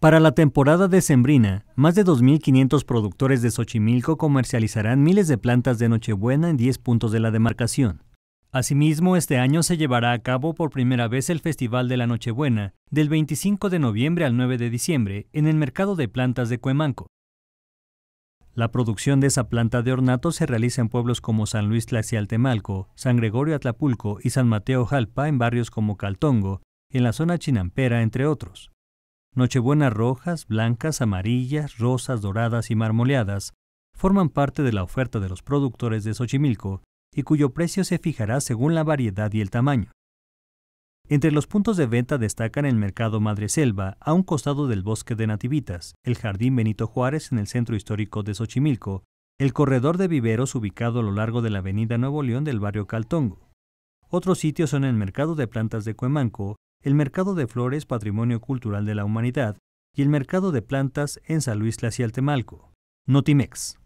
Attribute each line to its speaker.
Speaker 1: Para la temporada decembrina, más de 2.500 productores de Xochimilco comercializarán miles de plantas de Nochebuena en 10 puntos de la demarcación. Asimismo, este año se llevará a cabo por primera vez el Festival de la Nochebuena, del 25 de noviembre al 9 de diciembre, en el mercado de plantas de Cuemanco. La producción de esa planta de ornato se realiza en pueblos como San Luis Tlaxialtemalco, San Gregorio Atlapulco y San Mateo Jalpa en barrios como Caltongo, en la zona chinampera, entre otros. Nochebuenas rojas, blancas, amarillas, rosas, doradas y marmoleadas forman parte de la oferta de los productores de Xochimilco y cuyo precio se fijará según la variedad y el tamaño. Entre los puntos de venta destacan el Mercado Madre Selva, a un costado del Bosque de Nativitas, el Jardín Benito Juárez en el centro histórico de Xochimilco, el Corredor de Viveros ubicado a lo largo de la Avenida Nuevo León del barrio Caltongo. Otros sitios son el Mercado de Plantas de Cuemanco, el Mercado de Flores Patrimonio Cultural de la Humanidad y el Mercado de Plantas en San Luis Temalco. Notimex.